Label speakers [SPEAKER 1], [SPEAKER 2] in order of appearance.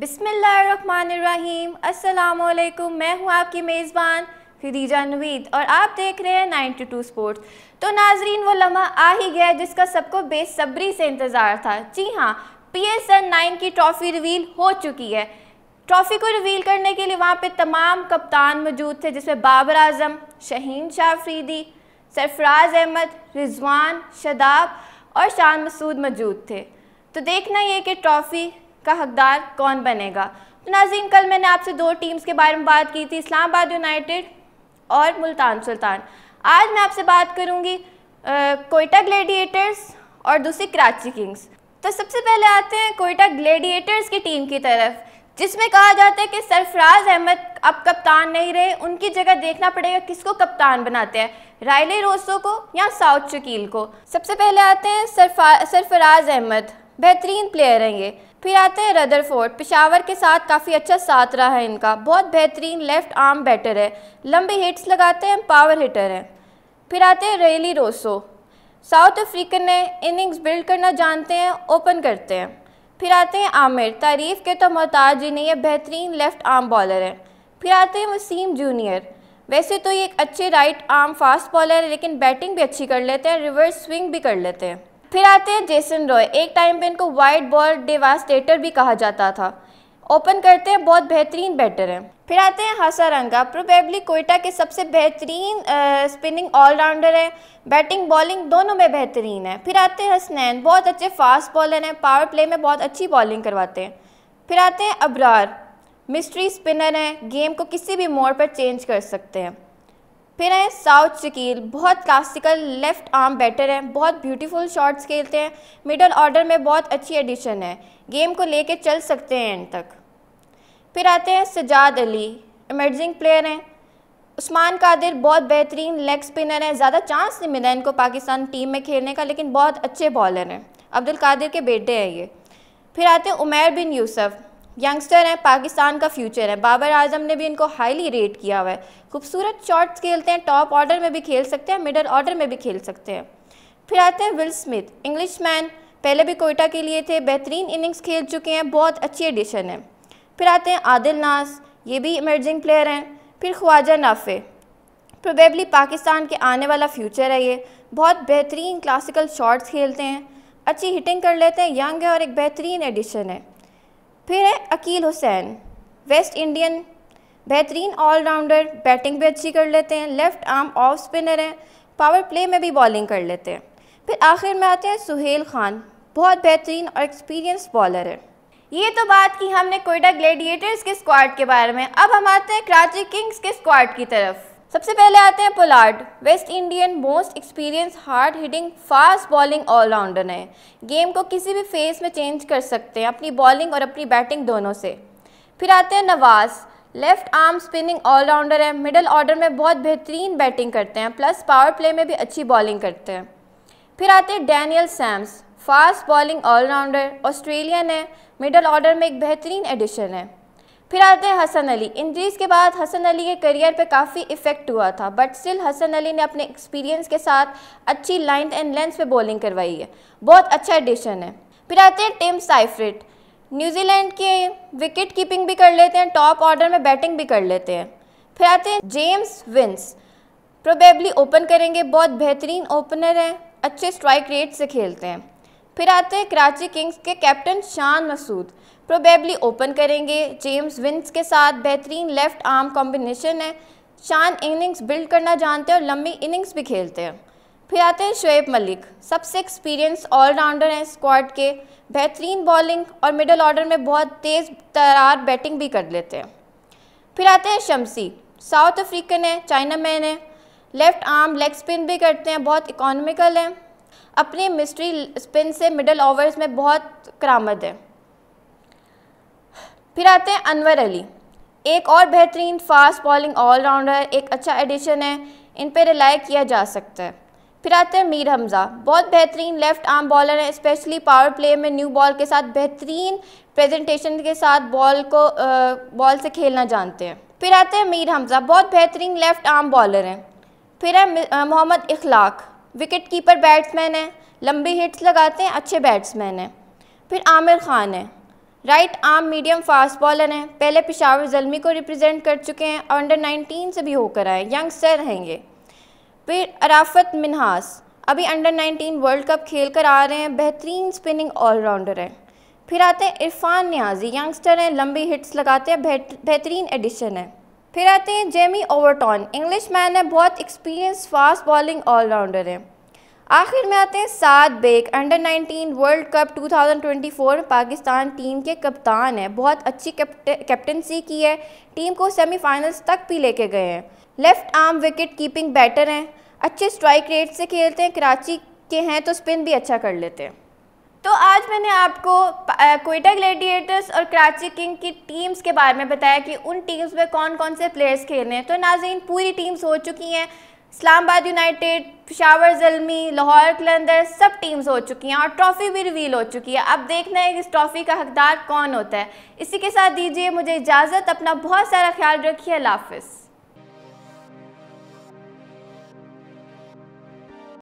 [SPEAKER 1] बिसमीम असलकुम मैं हूँ आपकी मेज़बान खदीजा नवीद और आप देख रहे हैं नाइन टू स्पोर्ट्स तो नाजरीन वो लम्हा आ ही गया जिसका सबको बेसब्री से इंतज़ार था जी हाँ पी एस एन नाइन की ट्रॉफ़ी रिवील हो चुकी है ट्रॉफ़ी को रिवील करने के लिए वहाँ पे तमाम कप्तान मौजूद थे जिसमें बाबर आजम शहीन शाह सरफराज अहमद रिजवान शदाब और शान मसूद मौजूद थे तो देखना ये कि ट्रॉफ़ी का हकदार कौन बनेगा तो नाजीन कल मैंने आपसे दो टीम्स के बारे में बात की थी इस्लामाबाद यूनाइटेड और मुल्तान सुल्तान आज मैं आपसे बात करूंगी कोयटा ग्लेडिएटर्स और दूसरी कराची किंग्स तो सबसे पहले आते हैं कोयटा ग्लेडिएटर्स की टीम की तरफ जिसमें कहा जाता है कि सरफराज अहमद अब कप्तान नहीं रहे उनकी जगह देखना पड़ेगा किसको कप्तान बनाते हैं रायले रोसो को या साउथ शकील को सबसे पहले आते हैं सरफराज अहमद बेहतरीन प्लेयर हैं ये फिर आते हैं रदरफोर्ड पिशावर के साथ काफ़ी अच्छा साथ रहा है इनका बहुत बेहतरीन लेफ्ट आर्म बैटर है लंबे हिट्स लगाते हैं पावर हिटर हैं फिर आते हैं रेली रोसो साउथ अफ्रीकन ने इनिंग्स बिल्ड करना जानते हैं ओपन करते हैं फिर आते हैं आमिर तारीफ के तो मोहताज ही नहीं है बेहतरीन लेफ्ट आर्म बॉलर हैं फिर आते हैं वसीम जूनियर वैसे तो ये एक अच्छे राइट आर्म फास्ट बॉलर है लेकिन बैटिंग भी अच्छी कर लेते हैं रिवर्स स्विंग भी कर लेते हैं फिर आते हैं जेसन रॉय एक टाइम पे इनको वाइट बॉल डिवास्टेटर भी कहा जाता था ओपन करते हैं बहुत बेहतरीन बैटर हैं फिर आते हैं हसारंगा प्रोबेबली कोयटा के सबसे बेहतरीन स्पिनिंग ऑलराउंडर है बैटिंग बॉलिंग दोनों में बेहतरीन है फिर आते हैं हसनैन बहुत अच्छे फास्ट बॉलर हैं पावर प्ले में बहुत अच्छी बॉलिंग करवाते हैं फिर आते हैं अबरार मिस्ट्री स्पिनर हैं गेम को किसी भी मोड़ पर चेंज कर सकते हैं फिर है साउथ शकील बहुत क्लासिकल लेफ्ट आर्म बैटर हैं बहुत ब्यूटीफुल शॉट्स खेलते हैं मिडल ऑर्डर में बहुत अच्छी एडिशन है गेम को लेके चल सकते हैं एंड तक फिर आते हैं सजाद अली इमर्जिंग प्लेयर हैं उस्मान कादिर बहुत बेहतरीन लेग स्पिनर हैं ज़्यादा चांस नहीं मिला इनको पाकिस्तान टीम में खेलने का लेकिन बहुत अच्छे बॉलर हैं अब्दुल कादिर के बेटे हैं ये फिर आते हैं उमैर बिन यूसफ़ यंगस्टर हैं पाकिस्तान का फ्यूचर है बाबर आजम ने भी इनको हाईली रेट किया हुआ है खूबसूरत शॉट्स खेलते हैं टॉप ऑर्डर में भी खेल सकते हैं मिडल ऑर्डर में भी खेल सकते हैं फिर आते हैं विल स्मिथ इंग्लिश मैन पहले भी कोयटा के लिए थे बेहतरीन इनिंग्स खेल चुके हैं बहुत अच्छी एडिशन है फिर आते हैं आदिल नास ये भी इमर्जिंग प्लेयर हैं फिर ख्वाजा नाफे प्रोबेबली पाकिस्तान के आने वाला फ्यूचर है ये बहुत बेहतरीन क्लासिकल शॉट्स खेलते हैं अच्छी हिटिंग कर लेते हैं यंग है और एक बेहतरीन एडिशन है फिर है अकील हुसैन वेस्ट इंडियन बेहतरीन ऑलराउंडर बैटिंग भी अच्छी कर लेते हैं लेफ़्ट आर्म ऑफ स्पिनर हैं पावर प्ले में भी बॉलिंग कर लेते हैं फिर आखिर में आते हैं सुहेल खान बहुत बेहतरीन और एक्सपीरियंस बॉलर है ये तो बात की हमने कोयडा ग्लेडिएटर्स के स्क्वाड के बारे में अब हम आते हैं कराची किंग्स के स्क्वाड की तरफ सबसे पहले आते हैं Pollard West Indian most experience hard hitting fast bowling allrounder है गेम को किसी भी फेज में चेंज कर सकते हैं अपनी बॉलिंग और अपनी बैटिंग दोनों से फिर आते हैं Nawaz left arm spinning allrounder है मिडल ऑर्डर में बहुत बेहतरीन बैटिंग करते हैं प्लस पावर प्ले में भी अच्छी बॉलिंग करते हैं फिर आते हैं Daniel Sams fast bowling allrounder Australian है मिडल ऑर्डर में एक बेहतरीन एडिशन है फिर आते हैं हसन अली इंजरीज के बाद हसन अली के करियर पे काफ़ी इफेक्ट हुआ था बट स्टिल हसन अली ने अपने एक्सपीरियंस के साथ अच्छी लाइन एंड लेंथ पे बॉलिंग करवाई है बहुत अच्छा एडिशन है फिर आते हैं टिम साइफ्रिट न्यूजीलैंड के विकेट कीपिंग भी कर लेते हैं टॉप ऑर्डर में बैटिंग भी कर लेते हैं फिर आते हैं जेम्स विंस प्रोबेबली ओपन करेंगे बहुत बेहतरीन ओपनर हैं अच्छे स्ट्राइक रेट से खेलते हैं फिर आते हैं कराची किंग्स के captain Shan Masood probably open करेंगे जेम्स विंस के साथ बेहतरीन लेफ्ट आर्म कॉम्बिनेशन है शान इनिंग्स बिल्ड करना जानते हैं और लंबी इनिंग्स भी खेलते हैं फिर आते हैं शुएब मलिक सबसे एक्सपीरियंस ऑलराउंडर हैं स्क्वाड के बेहतरीन बॉलिंग और मिडल ऑर्डर में बहुत तेज़ तरार बैटिंग भी कर लेते हैं फिर आते हैं शमसी साउथ अफ्रीकन है चाइना मैन है लेफ़्ट आर्म लेग स्पिन भी करते हैं बहुत इकोनॉमिकल हैं अपने मिस्ट्री स्पिन से मिडल ओवर्स में बहुत करामद है फिर आते हैं अनवर अली एक और बेहतरीन फास्ट बॉलिंग ऑलराउंडर एक अच्छा एडिशन है इन पर रिलाई किया जा सकता है फिर आते हैं मीर हमज़ा बहुत बेहतरीन लेफ़्ट आर्म बॉलर हैं स्पेशली पावर प्ले में न्यू बॉल के साथ बेहतरीन प्रेजेंटेशन के साथ बॉल को बॉल से खेलना जानते हैं फिर आते हैं मीर हमज़ा बहुत बेहतरीन लेफ़्ट आर्म बॉलर हैं फिर है Mohammad Ikhlaq wicket keeper batsman हैं लंबी हिट्स लगाते हैं अच्छे बैट्समैन हैं फिर आमिर ख़ान हैं right arm medium fast bowler हैं पहले पिशावर जलमी को रिप्रेजेंट कर चुके हैं और अंडर 19 से भी होकर आए यंगस्टर रहेंगे फिर अराफत मिनहास अभी अंडर 19 वर्ल्ड कप खेल कर आ रहे हैं बेहतरीन स्पिनिंग ऑलराउंडर हैं फिर आते हैं इरफान न्याजी यंगस्टर हैं लंबी हिट्स लगाते हैं बेहतरीन एडिशन है फिर आते हैं जेमी ओवरटॉन इंग्लिश मैन है बहुत एक्सपीरियंस फास्ट बॉलिंग ऑलराउंडर हैं आखिर में आते हैं Saad Baig under 19 world cup 2024 Pakistan team के कप्तान हैं बहुत अच्छी कैप्टनसी की है टीम को सेमीफाइनल्स तक भी लेके गए हैं left arm wicket keeping batter हैं अच्छे स्ट्राइक रेट से खेलते हैं कराची के हैं तो स्पिन भी अच्छा कर लेते हैं तो आज मैंने आपको कोयटा ग्लेडिएटर्स और कराची किंग की टीम्स के बारे में बताया कि उन टीम्स में कौन कौन से प्लेयर्स खेल रहे हैं तो नाजीन पूरी टीम्स हो चुकी हैं इस्लामाबाद यूनाइटेड पिशावर जलमी लाहौर कलंदर सब टीम्स हो चुकी हैं और ट्रॉफ़ी भी रिवील हो चुकी है अब देखना है कि इस ट्रॉफ़ी का हकदार कौन होता है इसी के साथ दीजिए मुझे इजाज़त अपना बहुत सारा ख्याल रखिए अल्लाह